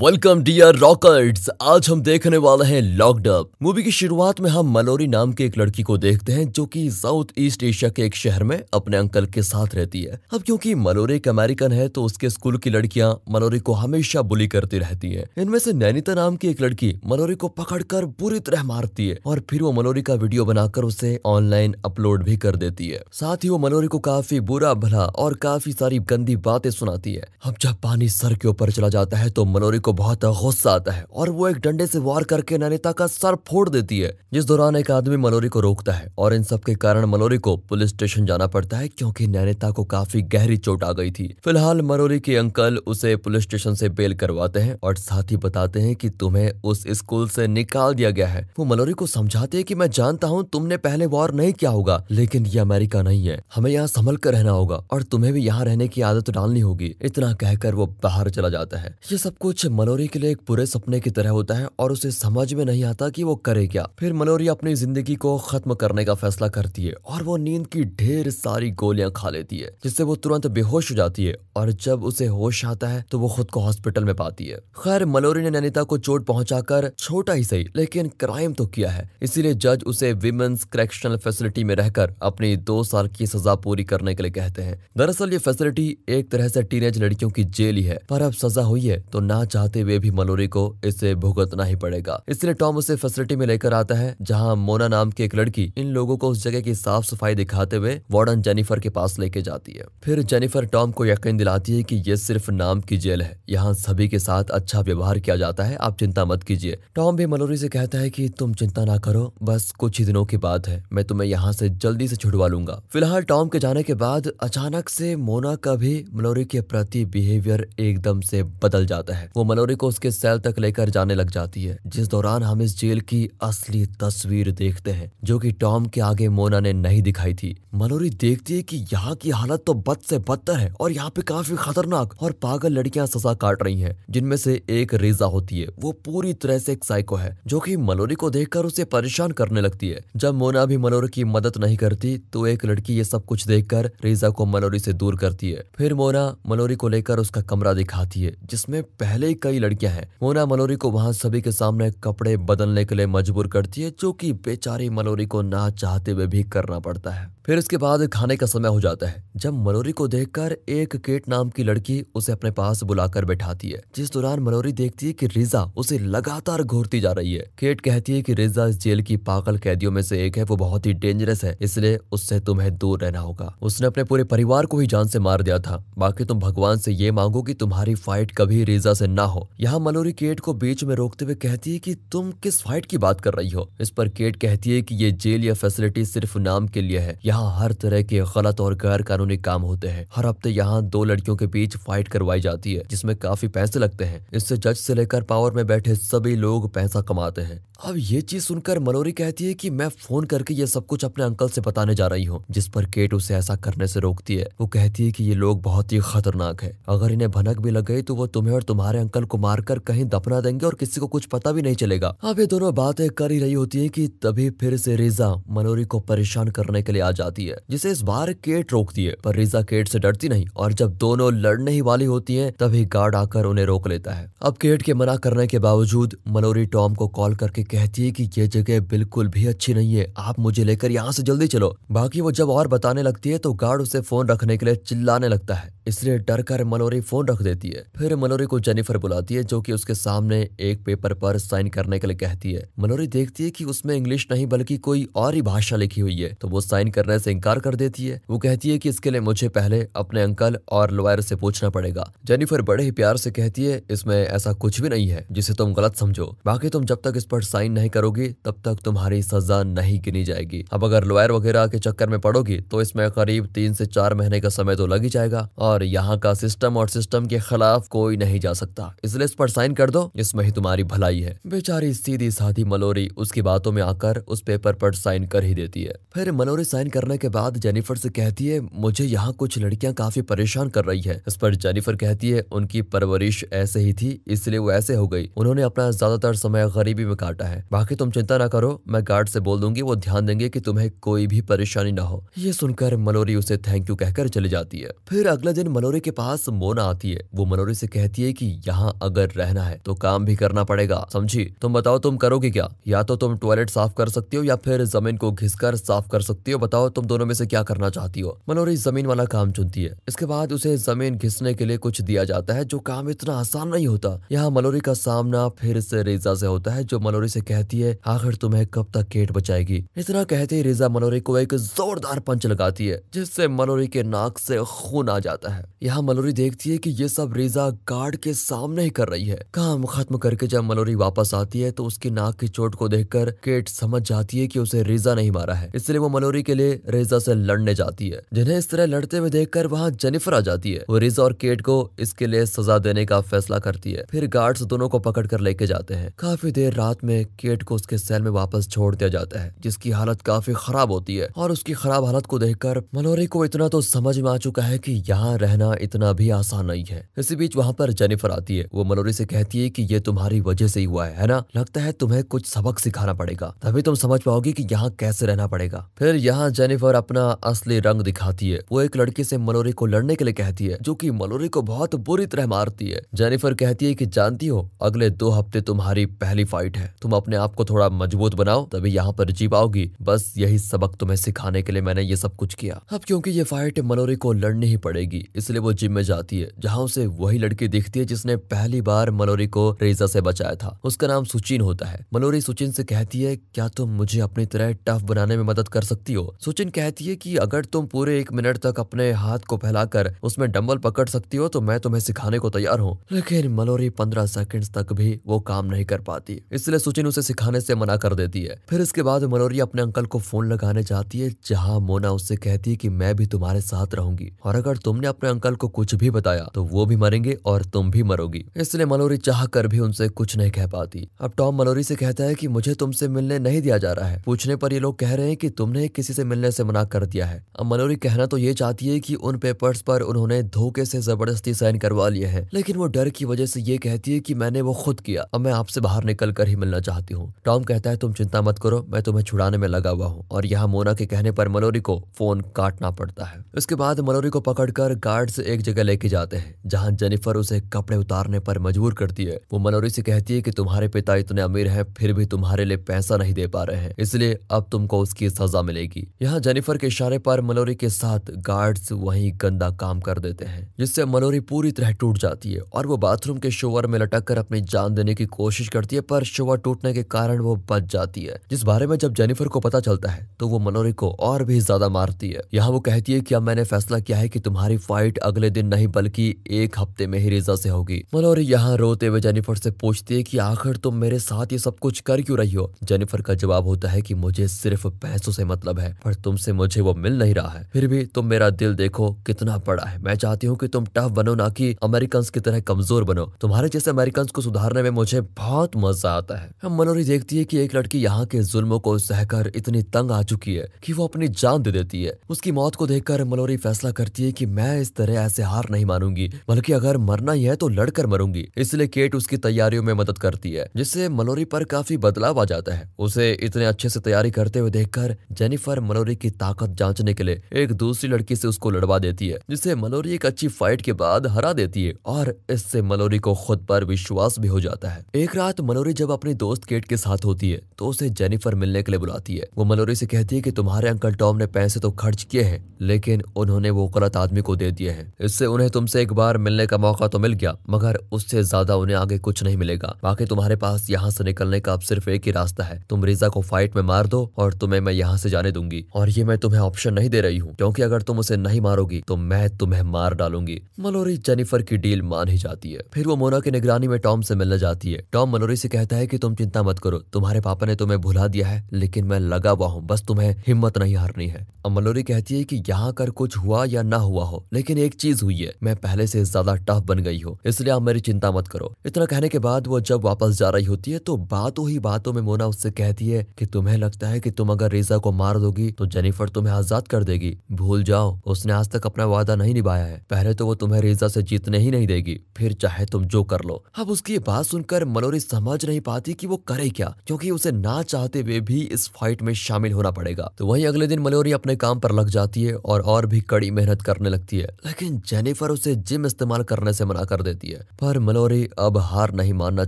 welcome dear रॉकर्ट्स आज हम देखने वाले हैं लॉकडअप मूवी की शुरुआत में हम मलोरी नाम के एक लड़की को देखते हैं जो कि साउथ ईस्ट एशिया के एक शहर में अपने अंकल के साथ रहती है अब क्योंकि मलोरी एक अमेरिकन है तो उसके स्कूल की लड़कियां मलोरी को हमेशा बुली करती रहती है इनमें से नैनीता नाम की एक लड़की मलोरी को पकड़कर बुरी तरह मारती है और फिर वो मलोरी का वीडियो बनाकर उसे ऑनलाइन अपलोड भी कर देती है साथ ही वो मलोरी को काफी बुरा भला और काफी सारी गंदी बातें सुनाती है अब जब पानी सर के ऊपर चला जाता है तो मलोरी को बहुत गुस्सा आता है और वो एक डंडे से वार करके नैनीता का सर फोड़ देती है जिस दौरान एक आदमी मलोरी को रोकता है और इन सब के कारण मलोरी को पुलिस स्टेशन जाना पड़ता है क्योंकि नैनीता को काफी गहरी चोट आ गई थी फिलहाल मलोरी के अंकल उसे पुलिस स्टेशन से बेल करवाते हैं और साथ ही बताते हैं कि तुम्हें उस स्कूल से निकाल दिया गया है वो मलोरी को समझाते हैं कि मैं जानता हूँ तुमने पहले वॉर नहीं किया होगा लेकिन ये अमेरिका नहीं है हमें यहाँ संभल कर रहना होगा और तुम्हें भी यहाँ रहने की आदत डालनी होगी इतना कहकर वो बाहर चला जाता है ये सब कुछ मनोरी के लिए एक बुरे सपने की तरह होता है और उसे समझ में नहीं आता कि वो करे क्या फिर मनोरी अपनी जिंदगी को खत्म करने का फैसला करती है और वो नींद की ढेर सारी गोलियां खा लेती है जिससे वो तुरंत बेहोश हो जाती है और जब उसे होश आता है तो वो खुद को हॉस्पिटल में पाती है खैर मनोरी ने नैनीता को चोट पहुंचाकर छोटा ही सही लेकिन क्राइम तो किया है इसीलिए जज उसे विमेन्स करेक्शनल फैसिलिटी में रहकर अपनी दो साल की सजा पूरी करने के लिए कहते हैं दरअसल ये फैसिलिटी एक तरह से टीनेज लड़कियों की जेल ही है पर अब सजा हुई है तो ना चाह चाहते हुए भी मलोरी को इसे भुगतना ही पड़ेगा इसलिए टॉम उसे फैसिलिटी में लेकर आता है जहाँ मोना नाम की एक लड़की इन लोगों को उस जगह की साफ सफाई दिखाते हुए वार्डन जेनिफर के पास लेके जाती है फिर जेनिफर टॉम को यकीन दिलाती है की ये सिर्फ नाम की जेल है यहाँ सभी के साथ अच्छा व्यवहार किया जाता है आप चिंता मत कीजिए टॉम भी मलोरी से कहता है की तुम चिंता ना करो बस कुछ ही दिनों की बात है मैं तुम्हें यहाँ से जल्दी से छुड़वा लूंगा फिलहाल टॉम के जाने के बाद अचानक से मोना का भी मलोरी के प्रति बिहेवियर एकदम से बदल जाता है वो मनोरी को उसके सेल तक लेकर जाने लग जाती है जिस दौरान हम इस जेल की असली तस्वीर देखते हैं जो कि टॉम के आगे मोना ने नहीं दिखाई थी मनोरी देखती है कि यहाँ की हालत तो बद से बदतर है और यहाँ पे काफी खतरनाक और पागल लड़कियां सजा काट रही हैं जिनमें से एक रेजा होती है वो पूरी तरह से एक साइको है जो की मनोरी को देखकर उसे परेशान करने लगती है जब मोना भी मनोरी की मदद नहीं करती तो एक लड़की ये सब कुछ देखकर रेजा को मनोरी से दूर करती है फिर मोना मनोरी को लेकर उसका कमरा दिखाती है जिसमें पहले ही कई लड़कियां हैं मोना मलोरी को वहाँ सभी के सामने कपड़े बदलने के लिए मजबूर करती है जो की बेचारी मलोरी को ना चाहते हुए भी करना पड़ता है फिर इसके बाद खाने का समय हो जाता है जब मलोरी को देखकर एक केट नाम की लड़की उसे अपने पास बुलाकर बैठाती है जिस दौरान मलोरी देखती है कि रिजा उसे लगातार घोरती जा रही है केट कहती है कि रिजा इस जेल की पागल कैदियों में से एक है वो बहुत ही डेंजरस है इसलिए उससे तुम्हें दूर रहना होगा उसने अपने पूरे परिवार को ही जान से मार दिया था बाकी तुम भगवान से ये मांगो कि तुम्हारी फाइट कभी रिजा से ना हो यहाँ मलोरी केट को बीच में रोकते हुए कहती है कि तुम किस फाइट की बात कर रही हो इस पर केट कहती है कि ये जेल या फैसिलिटी सिर्फ नाम के लिए है यहाँ हर तरह के गलत और गैर कानूनी काम होते हैं हर हफ्ते यहाँ दो लड़कियों के बीच फाइट करवाई जाती है जिसमे काफी पैसे लगते हैं इससे जज से लेकर पावर में बैठे सभी लोग पैसा कमाते हैं अब ये चीज सुनकर मलोरी कहती है कि मैं फोन करके ये सब कुछ अपने अंकल से बताने जा रही हूँ जिस पर केट उसे ऐसा करने से रोकती है वो कहती है कि ये लोग बहुत ही खतरनाक है अगर इन्हें भनक भी लग गई तो वो तुम्हें और तुम्हारे अंकल को मारकर कहीं दफना देंगे और किसी को कुछ पता भी नहीं चलेगा अब ये दोनों बातें कर ही रही होती है की तभी फिर से रिजा मनोरी को परेशान करने के लिए आ जाती है जिसे इस बार केट रोकती है पर रिजा केट से डरती नहीं और जब दोनों लड़ने ही वाली होती है तभी गार्ड आकर उन्हें रोक लेता है अब केट के मना करने के बावजूद मनोरी टॉम को कॉल करके कहती है की ये जगह बिल्कुल भी अच्छी नहीं है आप मुझे लेकर यहाँ से जल्दी चलो बाकी वो जब और बताने लगती है तो गार्ड उसे फोन रखने के लिए चिल्लाने लगता है इसलिए डर कर मनोरी फोन रख देती है फिर मनोरी को जेनिफर बुला बुलाती है जो कि उसके सामने एक पेपर पर साइन करने के लिए कहती है मनोरी देखती है कि उसमें इंग्लिश नहीं बल्कि कोई और ही भाषा लिखी हुई है तो वो साइन करने से इनकार कर देती है वो कहती है कि इसके लिए मुझे पहले अपने अंकल और लॉयर से पूछना पड़ेगा जेनिफर बड़े ही प्यार से कहती है इसमें ऐसा कुछ भी नहीं है जिसे तुम गलत समझो बाकी तुम जब तक इस पर साइन नहीं करोगी तब तक तुम्हारी सजा नहीं गिनी जाएगी अब अगर लॉयर वगैरह के चक्कर में पड़ोगी तो इसमें करीब तीन से चार महीने का समय तो लग ही जाएगा और यहाँ का सिस्टम और सिस्टम के खिलाफ कोई नहीं जा सकता इस लिस्ट पर साइन कर दो इसमें ही तुम्हारी भलाई है बेचारी सीधी साधी मलोरी उसकी बातों में आकर उस पेपर पर साइन कर ही देती है फिर मलोरी साइन करने के बाद जेनिफर से कहती है मुझे यहाँ कुछ लड़कियाँ काफी परेशान कर रही है इस पर जेनिफर कहती है उनकी परवरिश ऐसे ही थी इसलिए वो ऐसे हो गई उन्होंने अपना ज्यादातर समय गरीबी में काटा है बाकी तुम चिंता ना करो मैं गार्ड से बोल दूंगी वो ध्यान देंगे की तुम्हें कोई भी परेशानी ना हो ये सुनकर मलोरी उसे थैंक यू कहकर चली जाती है फिर अगला दिन मलोरी के पास मोना आती है वो मलोरी से कहती है की यहाँ यहाँ अगर रहना है तो काम भी करना पड़ेगा समझी तुम बताओ तुम करोगे क्या या तो तुम टॉयलेट साफ कर सकती हो या फिर जमीन को घिस कर साफ कर सकती हो बताओ तुम दोनों में से क्या करना चाहती हो मनोरी जमीन वाला काम चुनती है इसके बाद उसे जमीन घिसने के लिए कुछ दिया जाता है जो काम इतना आसान नहीं होता यहाँ मनोरी का सामना फिर से रेजा से होता है जो मनोरी से कहती है आखिर तुम्हें कब तक केट बचाएगी इतना कहते ही रेजा मनोरी को एक जोरदार पंच लगाती है जिससे मनोरी के नाक से खून आ जाता है यहाँ मनोरी देखती है की ये सब रेजा गार्ड के सामने नहीं कर रही है काम खत्म करके जब मलोरी वापस आती है तो उसकी नाक की चोट को देखकर केट समझ जाती है कि उसे रेजा नहीं मारा है इसलिए वो मलोरी के लिए रेजा से लड़ने जाती है जिन्हें इस तरह लड़ते हुए देखकर वहाँ जेनिफर आ जाती है वो रेजा और केट को इसके लिए सजा देने का फैसला करती है फिर गार्ड्स दोनों को पकड़ कर लेके जाते हैं काफी देर रात में केट को उसके सेल में वापस छोड़ दिया जाता है जिसकी हालत काफी खराब होती है और उसकी खराब हालत को देखकर मलोरी को इतना तो समझ में आ चुका है की यहाँ रहना इतना भी आसान नहीं है इसी बीच वहाँ पर जेनिफर आती है है वो मनोरी से कहती है कि ये तुम्हारी वजह से ही हुआ है, है ना लगता है तुम्हें कुछ सबक सिखाना पड़ेगा तभी तुम समझ पाओगी कि यहाँ कैसे रहना पड़ेगा फिर यहाँ जेनिफर अपना असली रंग दिखाती है वो एक लड़की से मनोरी को लड़ने के लिए कहती है जो की मनोरी को बहुत बुरी तरह मारती है जेनिफर कहती है की जानती हो अगले दो हफ्ते तुम्हारी पहली फाइट है तुम अपने आप को थोड़ा मजबूत बनाओ तभी यहाँ पर जी पाओगी बस यही सबक तुम्हें सिखाने के लिए मैंने ये सब कुछ किया अब क्योंकि ये फाइट मनोरी को लड़नी ही पड़ेगी इसलिए वो जिम में जाती है जहाँ उसे वही लड़की दिखती है जिसने पहली बार मनोरी को रेजा से बचाया था उसका नाम सुचिन होता है मनोरी सुचिन से कहती है क्या तुम मुझे अपनी तरह टफ बनाने में मदद कर सकती हो सुचिन कहती है कि अगर तुम पूरे एक मिनट तक अपने हाथ को फैलाकर उसमें डम्बल पकड़ सकती हो तो मैं तुम्हें सिखाने को तैयार हूँ लेकिन मनोरी पंद्रह सेकंड तक भी वो काम नहीं कर पाती इसलिए सुचिन उसे सिखाने से मना कर देती है फिर इसके बाद मनोरी अपने अंकल को फोन लगाने जाती है जहाँ मोना उससे कहती है की मैं भी तुम्हारे साथ रहूंगी और अगर तुमने अपने अंकल को कुछ भी बताया तो वो भी मरेंगे और तुम भी मरोगी इसलिए मलोरी चाह कर भी उनसे कुछ नहीं कह पाती अब टॉम मलोरी से कहता है कि मुझे तुमसे मिलने नहीं दिया जा रहा है पूछने पर ये लोग कह रहे हैं कि तुमने किसी से मिलने से मना कर दिया है अब मलोरी कहना तो ये चाहती है कि उन पेपर्स पर उन्होंने धोखे से जबरदस्ती साइन करवा लिए हैं लेकिन वो डर की वजह से ये कहती है कि मैंने वो खुद किया अब मैं आपसे बाहर निकल कर ही मिलना चाहती हूँ टॉम कहता है तुम चिंता मत करो मैं तुम्हें छुड़ाने में लगा हुआ हूँ और यहाँ मोना के कहने पर मलोरी को फोन काटना पड़ता है उसके बाद मलोरी को पकड़कर गार्ड्स एक जगह लेके जाते हैं जहाँ जेनिफर उसे कपड़े उतारने करने पर मजबूर करती है वो मनोरी से कहती है कि तुम्हारे पिता इतने अमीर हैं फिर भी तुम्हारे लिए पैसा नहीं दे पा रहे हैं इसलिए अब तुमको उसकी सजा मिलेगी यहाँ जेनिफर के इशारे पर मलोरी के साथ गार्ड्स वही गंदा काम कर देते हैं जिससे मलोरी पूरी तरह टूट जाती है और वो बाथरूम के शोवर में लटक कर अपनी जान देने की कोशिश करती है पर शोवर टूटने के कारण वो बच जाती है जिस बारे में जब जेनिफर को पता चलता है तो वो मलोरी को और भी ज्यादा मारती है यहाँ वो कहती है की अब मैंने फैसला किया है कि तुम्हारी फाइट अगले दिन नहीं बल्कि एक हफ्ते में ही रिजा से होगी और यहाँ रोते हुए जेनिफर से पूछती है कि आखिर तुम मेरे साथ ये सब कुछ कर क्यों रही हो जेनिफर का जवाब होता है कि मुझे सिर्फ पैसों से मतलब है पर तुमसे मुझे वो मिल नहीं रहा है फिर भी तुम मेरा दिल देखो कितना बड़ा है मैं चाहती हूँ कि तुम टफ बनो ना कि अमेरिकन की तरह कमजोर बनो तुम्हारे जैसे अमेरिकन को सुधारने में मुझे बहुत मजा आता है मनोरी देखती है की एक लड़की यहाँ के जुल्मों को सहकर इतनी तंग आ चुकी है की वो अपनी जान दे देती है उसकी मौत को देखकर मनोरी फैसला करती है की मैं इस तरह ऐसे हार नहीं मानूंगी बल्कि अगर मरना ही है तो लड़कर कर मरूंगी इसलिए केट उसकी तैयारियों में मदद करती है जिससे मलोरी पर काफी बदलाव आ जाता है उसे इतने अच्छे से तैयारी करते हुए देखकर जेनिफर मलोरी की ताकत जांचने के लिए एक दूसरी लड़की से उसको लड़वा देती है जिसे मलोरी एक अच्छी फाइट के बाद हरा देती है और इससे मलोरी को खुद पर विश्वास भी हो जाता है एक रात मलोरी जब अपने दोस्त केट के साथ होती है तो उसे जेनिफर मिलने के लिए बुलाती है वो मलोरी से कहती है कि तुम्हारे अंकल टॉम ने पैसे तो खर्च किए हैं लेकिन उन्होंने वो गलत आदमी को दे दिए हैं इससे उन्हें तुमसे एक बार मिलने का मौका तो मिल गया मगर पर उससे ज्यादा उन्हें आगे कुछ नहीं मिलेगा बाकी तुम्हारे पास यहाँ से निकलने का अब सिर्फ एक ही रास्ता है तुम रिजा को फाइट में मार दो और तुम्हें मैं यहाँ से जाने दूंगी और ये मैं तुम्हें ऑप्शन नहीं दे रही हूँ क्योंकि अगर तुम उसे नहीं मारोगी तो मैं तुम्हें मार डालूंगी मलोरी जेनिफर की डील मान ही जाती है फिर वो मोना की निगरानी में टॉम से मिलने जाती है टॉम मलोरी से कहता है की तुम चिंता मत करो तुम्हारे पापा ने तुम्हें भुला दिया है लेकिन मैं लगा हुआ हूँ बस तुम्हें हिम्मत नहीं हारनी है अब मलोरी कहती है की यहाँ कर कुछ हुआ या ना हुआ हो लेकिन एक चीज हुई है मैं पहले से ज्यादा टफ बन गई हूँ इसलिए अब मेरी चिंता मत करो इतना कहने के बाद वो जब वापस जा रही होती है तो बातों ही बातों में मोना उससे कहती है कि तुम्हें लगता है कि तुम अगर रेजा को मार दोगी तो जेनिफर तुम्हें आजाद कर देगी भूल जाओ उसने आज तक अपना वादा नहीं निभाया है पहले तो वो तुम्हें रेजा से जीतने ही नहीं देगी फिर चाहे तुम जो कर लो अब उसकी बात सुनकर मनोरी समझ नहीं पाती की वो करे क्या क्यूँकी उसे ना चाहते हुए भी इस फाइट में शामिल होना पड़ेगा तो वही अगले दिन मनोरी अपने काम पर लग जाती है और और भी कड़ी मेहनत करने लगती है लेकिन जेनिफर उसे जिम इस्तेमाल करने से मना कर देती है पर मलोरी अब हार नहीं मानना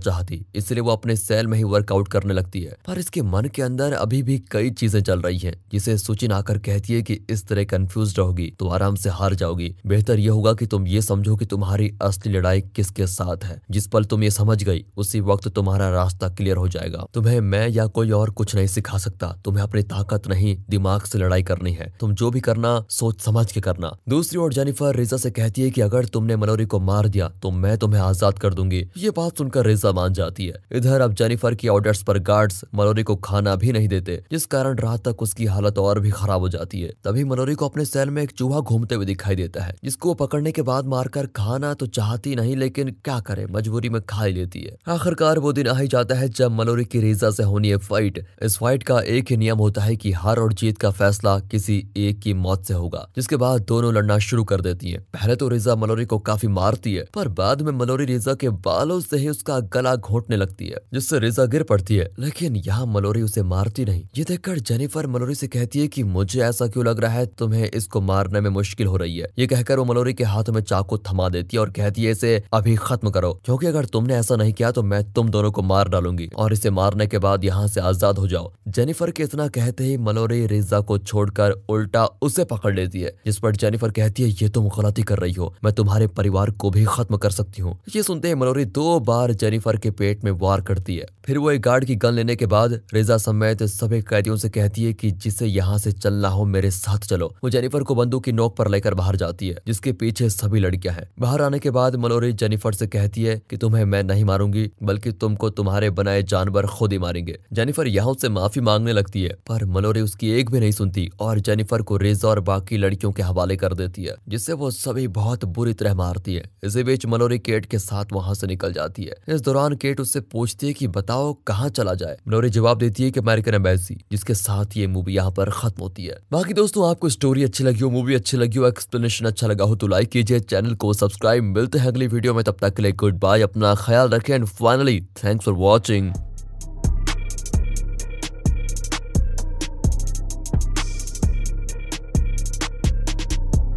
चाहती इसलिए वो अपने सेल में ही वर्कआउट करने लगती है पर इसके मन के अंदर अभी भी कई चीजें चल रही हैं जिसे सुचिन आकर कहती है कि इस तरह कंफ्यूज रहोगी तो आराम से हार जाओगी बेहतर यह होगा कि तुम ये समझो कि तुम्हारी असली लड़ाई किसके साथ है जिस पल तुम ये समझ गई उसी वक्त तुम्हारा रास्ता क्लियर हो जाएगा तुम्हें मैं या कोई और कुछ नहीं सिखा सकता तुम्हें अपनी ताकत नहीं दिमाग से लड़ाई करनी है तुम जो भी करना सोच समझ के करना दूसरी ओर जेनिफर रिजा से कहती है की अगर तुमने मलोरी को मार दिया तो मैं तुम्हें तुम्हें आजाद कर दूंगी ये बात सुनकर रेजा मान जाती है इधर अब जेनिफर की ऑर्डर्स पर गार्ड्स मनोरी को खाना भी नहीं देते जिस कारण रात तक उसकी हालत और भी खराब हो जाती है तभी मनोरी को अपने सेल में एक चूहा घूमते हुए दिखाई देता है जिसको वो पकड़ने के बाद मारकर खाना तो चाहती नहीं लेकिन क्या करे मजबूरी में खा ही लेती है आखिरकार वो दिन आ ही जाता है जब मनोरी की रेजा से होनी है फाइट इस फाइट का एक ही नियम होता है की हार और जीत का फैसला किसी एक की मौत से होगा जिसके बाद दोनों लड़ना शुरू कर देती है पहले तो रेजा मनोरी को काफी मारती है पर बाद में मलोरी रिजा के बालों से ही उसका गला घोटने लगती है जिससे रिजा गिर पड़ती है लेकिन यहाँ मलोरी उसे मारती नहीं ये देखकर जेनिफर मलोरी से कहती है कि मुझे ऐसा क्यों लग रहा है तुम्हें इसको मारने में मुश्किल हो रही है ये कहकर वो मलोरी के हाथों में चाकू थमा देती है और कहती है इसे अभी खत्म करो क्योंकि अगर तुमने ऐसा नहीं किया तो मैं तुम दोनों को मार डालूंगी और इसे मारने के बाद यहाँ से आजाद हो जाओ जेनिफर के इतना कहते ही मलोरी रिजा को छोड़कर उल्टा उसे पकड़ लेती है जिस पर जेनिफर कहती है ये तुम गलती कर रही हो मैं तुम्हारे परिवार को भी खत्म कर सकती हूँ ये सुनते ही मनोरी दो बार जेनिफर के पेट में वार करती है फिर वो एक गार्ड की गन लेने के बाद रेजा समेत सभी कैदियों से कहती है कि जिसे यहाँ से चलना हो मेरे साथ चलो वो जेनिफर को बंदूक की नोक पर लेकर बाहर जाती है जिसके पीछे सभी लड़कियां हैं बाहर आने के बाद मनोरी जेनिफर से कहती है कि तुम्हें मैं नहीं मारूंगी बल्कि तुमको तुम्हारे बनाए जानवर खुद ही मारेंगे जेनिफर यहाँ से माफी मांगने लगती है पर मनोरी उसकी एक भी नहीं सुनती और जेनिफर को रेजा और बाकी लड़कियों के हवाले कर देती है जिससे वो सभी बहुत बुरी तरह मारती है इसी बीच मनोरी केट के साथ वहाँ से निकल जाती है इस दौरान केट उससे पूछती है की बताओ कहाँ चला जाए मनोरी जवाब देती है की अमेरिकन एम्बेसी जिसके साथ ये मूवी यहाँ पर खत्म होती है बाकी दोस्तों आपको स्टोरी अच्छी लगी हो मूवी अच्छी लगी हो एक्सप्लेनेशन अच्छा लगा हो तो लाइक कीजिए चैनल को सब्सक्राइब मिलते हैं अगली वीडियो में तब तक के लिए गुड बाय अपना ख्याल रखें and finally thanks for watching